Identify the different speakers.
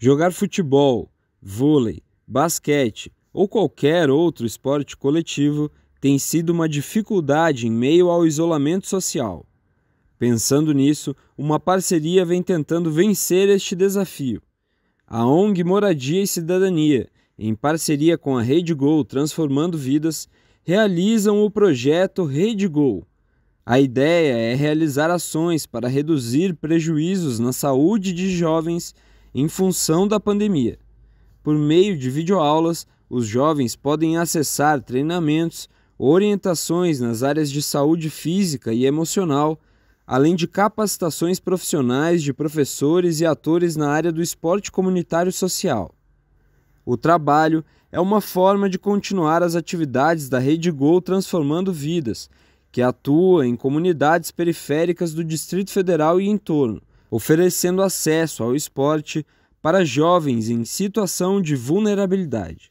Speaker 1: Jogar futebol, vôlei, basquete ou qualquer outro esporte coletivo tem sido uma dificuldade em meio ao isolamento social. Pensando nisso, uma parceria vem tentando vencer este desafio. A ONG Moradia e Cidadania, em parceria com a Rede Gol Transformando Vidas, realizam o projeto Rede Gol. A ideia é realizar ações para reduzir prejuízos na saúde de jovens em função da pandemia. Por meio de videoaulas, os jovens podem acessar treinamentos, orientações nas áreas de saúde física e emocional, além de capacitações profissionais de professores e atores na área do esporte comunitário social. O trabalho é uma forma de continuar as atividades da Rede Gol Transformando Vidas, que atua em comunidades periféricas do Distrito Federal e em torno oferecendo acesso ao esporte para jovens em situação de vulnerabilidade.